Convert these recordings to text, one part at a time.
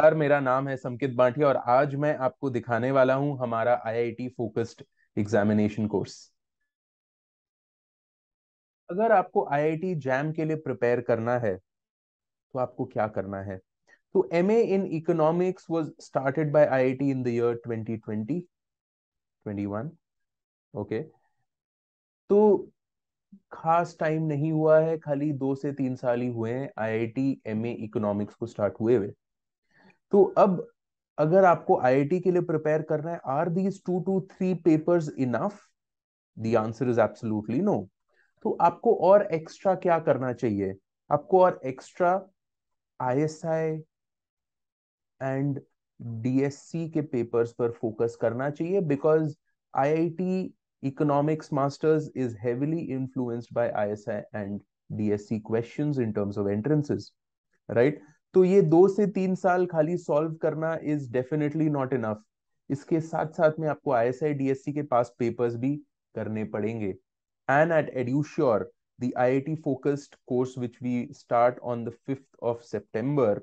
नमस्कार मेरा नाम है संकित बांटी और आज मैं आपको दिखाने वाला हूं हमारा आईआईटी फोकस्ड एग्जामिनेशन कोर्स अगर आपको आईआईटी जैम के लिए प्रिपेयर करना है तो आपको क्या करना है तो M in economics was started by IIT in the year 2020 21 okay तो खास टाइम नहीं हुआ है खाली दो से तीन साल ही हुए हैं I I T M A economics को स्टार्ट हुए हुए तो अब अगर आपको आईआईटी के लिए प्रिपेयर करना है are these two two three papers enough the answer is absolutely no तो आपको और एक्स्ट्रा क्या करना चाहिए आपको और एक्स्ट्रा आईएसआई एंड डीएससी के पेपर्स पर फोकस करना चाहिए because IIT economics masters is heavily influenced by ISI and DSC questions in terms of entrances right तो ये दो से तीन साल खाली सॉल्व करना इज डेफिनेटली नॉट इनफ इसके साथ साथ में आपको I S I D S C के पास पेपर्स भी करने पड़ेंगे and at Edusure the I I T focused course which we start on the fifth of September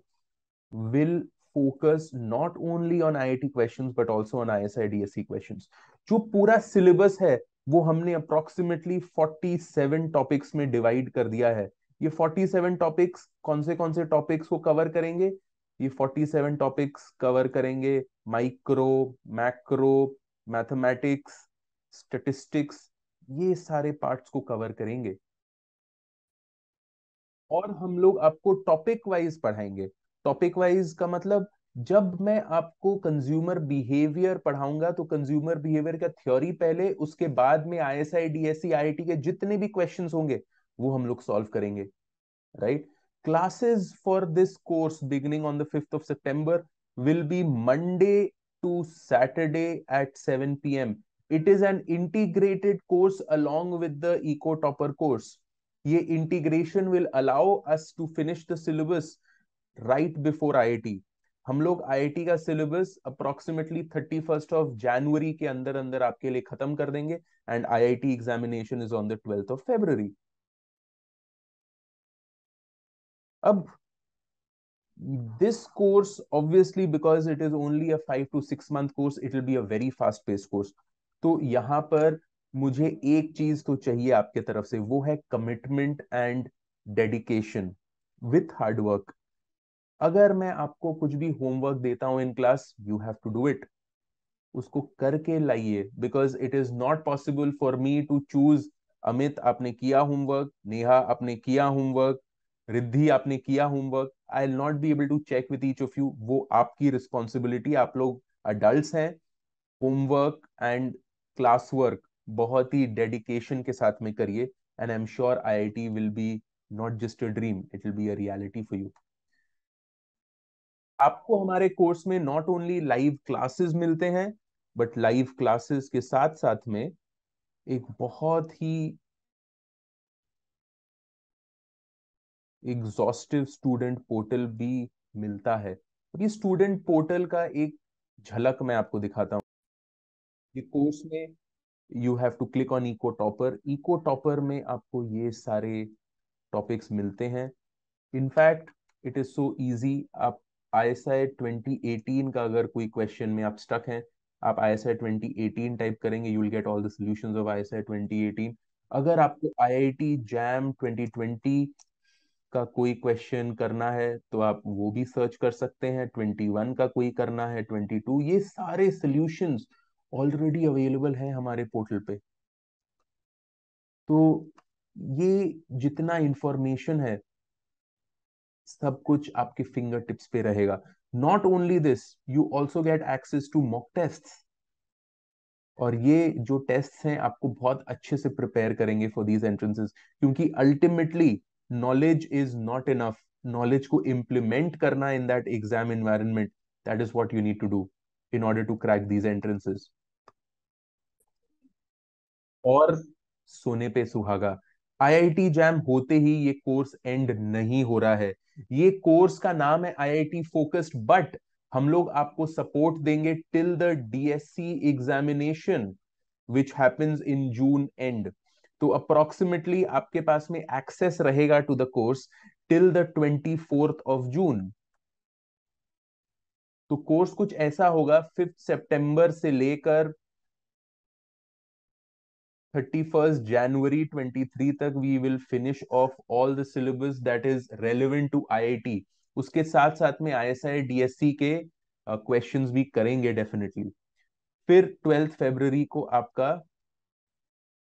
will focus not only on I I T question but also on I S I D S C question जो पूरा syllabus है वो हमने approximately forty seven topics में divide कर दिया है ये 47 टॉपिक्स कौन से कौन से टॉपिक्स को कवर करेंगे ये 47 टॉपिक्स कवर करेंगे माइक्रो मैक्रो मैथमेटिक्स स्टेटिस्टिक्स ये सारे पार्ट्स को कवर करेंगे और हम लोग आपको टॉपिक वाइज पढ़ाएंगे टॉपिक वाइज का मतलब जब मैं आपको कंज्यूमर बिहेवियर पढ़ाऊंगा तो कंज्यूमर बिहेवियर का थ्योरी पहले उसके बाद में आईएसआई डीएससी आईआईटी के जितने भी क्वेश्चंस होंगे वो हम लोग सॉल्व करेंगे right classes for this course beginning on the 5th of september will be monday to saturday at 7 pm it is an integrated course along with the eco topper course ye integration will allow us to finish the syllabus right before iit हम लोग IIT का syllabus approximately thirty first of January के अंदर अंदर आपके लिए खत्म कर देंगे and IIT examination is on the twelfth of February अब this course obviously because it is only a five to six month course it will be a very fast pace course तो यहां पर मुझे एक चीज तो चाहिए आपके तरफ से वो है commitment and dedication with hard work अगर मैं आपको कुछ भी होमवर्क देता हूं in class you have to do it उसको करके लाइए because it is not possible for me to choose Amit आपने किया होमवर्क नेहा आपने किया होमवर्क रिद्धि आपने किया homework I not be able to check with each of you वो आपकी रिस्पॉन्सिबिलिटी आप लोग अडल्ट हैं होमवर्क एंड क्लास वर्क बहुत ही डेडिकेशन के साथ में करिए and I am sure I I T will be not just a dream it will be a reality for you आपको हमारे कोर्स में नॉट ओनली लाइव क्लासेस मिलते हैं बट लाइव क्लासेस के साथ साथ में एक बहुत ही एग्जॉस्टिव स्टूडेंट पोर्टल भी मिलता है अब ये स्टूडेंट पोर्टल का एक झलक मैं आपको दिखाता हूँ ये कोर्स में you have to click on eco topper eco topper में आपको ये सारे टॉपिक्स मिलते हैं in fact it is so easy आप I S I twenty eighteen का अगर कोई क्वेश्चन में आप स्टक हैं आप I S I twenty eighteen type करेंगे you will get all the solution of I S I twenty eighteen अगर आपको I I T JAM twenty twenty का कोई क्वेश्चन करना है तो आप वो भी सर्च कर सकते हैं ट्वेंटी वन का कोई करना है ट्वेंटी टू ये सारे सोल्यूशन ऑलरेडी अवेलेबल है हमारे पोर्टल पे तो ये जितना इंफॉर्मेशन है सब कुछ आपके फिंगर टिप्स पे रहेगा not only this you also get access to mock test और ये जो टेस्ट हैं आपको बहुत अच्छे से प्रिपेयर करेंगे फॉर दीज एंट्रेंसेस क्योंकि ultimately knowledge is not enough knowledge को इम्प्लीमेंट करना in that exam environment that is what you need to do in order to crack these entrances और सोने पे सुहागा आईआईटी जैम होते ही ये कोर्स एंड नहीं हो रहा है ये कोर्स का नाम है I I T focused but हम लोग आपको सपोर्ट देंगे till the DSC examination which happens in June and तो अप्रोक्सीमेटली आपके पास में एक्सेस रहेगा to the course till the twenty fourth of June तो कोर्स कुछ ऐसा होगा फिफ्थ सितंबर से लेकर thirty first January twenty three तक we will finish off all the syllabus that is relevant to IIT उसके साथ साथ में आईएसआई डीएससी के क्वेश्चंस uh, भी करेंगे डेफिनेटली फिर ट्वेल्थ फेब्रवरी को आपका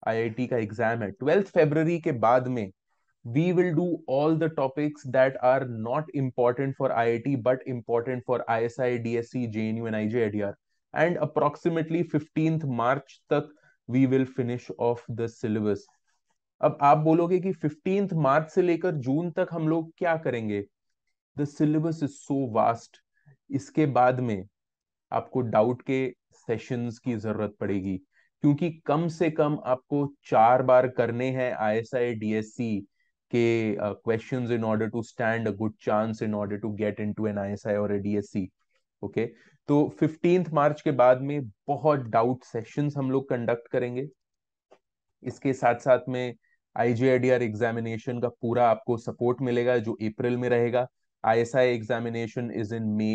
आईआईटी का एग्जाम है ट्वेल्थ फेबररी के बाद में we will do all the topics that are not important for IIT but important for ISI DSC JNU and IGIDR and approximately 15th March तक we will finish off the syllabus अब आप बोलोगे कि fifteenth मार्च से लेकर जून तक हम लोग क्या करेंगे the syllabus is so vast इसके बाद में आपको डाउट के सेशंस की जरूरत पड़ेगी क्योंकि कम से कम आपको चार बार करने हैं आईएसआई डीएससी के questions in order to stand a good chance in order to get into an ISI और ए डीएससी ओके तो फिफ्टींथ मार्च के बाद में बहुत डाउट सेशंस हम लोग कंडक्ट करेंगे इसके साथ साथ में आईजीआईडीआर एग्जामिनेशन का पूरा आपको सपोर्ट मिलेगा जो अप्रैल में रहेगा ISI examination is in May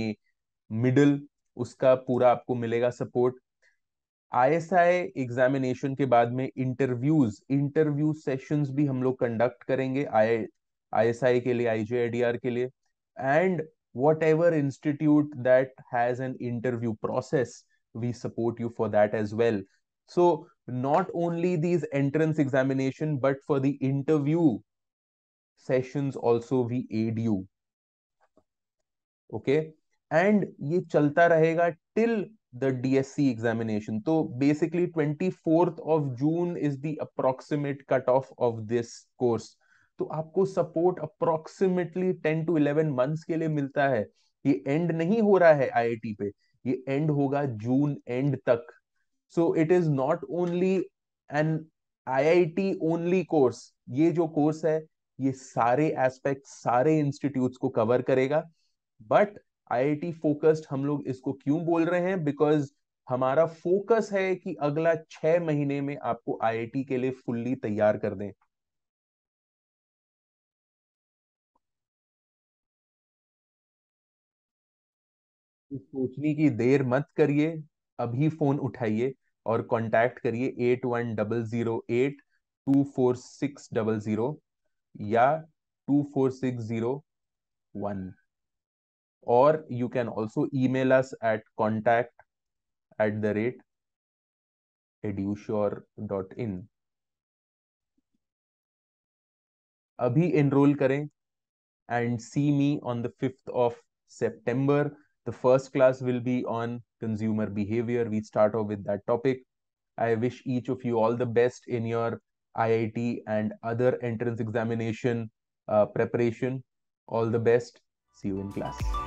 middle उसका पूरा आपको मिलेगा सपोर्ट आईएसआई एग्जामिनेशन के बाद में इंटरव्यूज इंटरव्यू सेशंस भी हम लोग कंडक्ट करेंगे आई आईएसआई के लिए आईजेआईडीआर के लिए and whatever institute that has an interview process we support you for that as well so not only these entrance examination but for the interview sessions also we aid you okay and ये चलता रहेगा till the DSC examination. So basically 24th of June is the approximate cutoff of this course. तो आपको support approximately 10 to 11 months के लिए मिलता है ये एंड नहीं हो रहा है आईआईटी पे ये एंड होगा जून एंड तक so it is not only an IIT only course ये जो कोर्स है ये सारे एस्पेक्ट सारे इंस्टीट्यूट्स को कवर करेगा बट आईआईटी फोकस्ड हम लोग इसको क्यों बोल रहे हैं बिकॉज हमारा फोकस है कि अगला छह महीने में आपको आईआईटी के लिए फुल्ली तैयार कर दें सोचने की देर मत करिए अभी फोन उठाइए और कांटेक्ट करिए at one double zero eight two four six double zero या two four six zero one or you can also email us at contact at the rate edusure.in अभी enroll करें and see me on the 5th of September. The first class will be on consumer behavior. We start off with that topic. I wish each of you all the best in your IIT and other entrance examination uh, preparation. All the best. See you in class.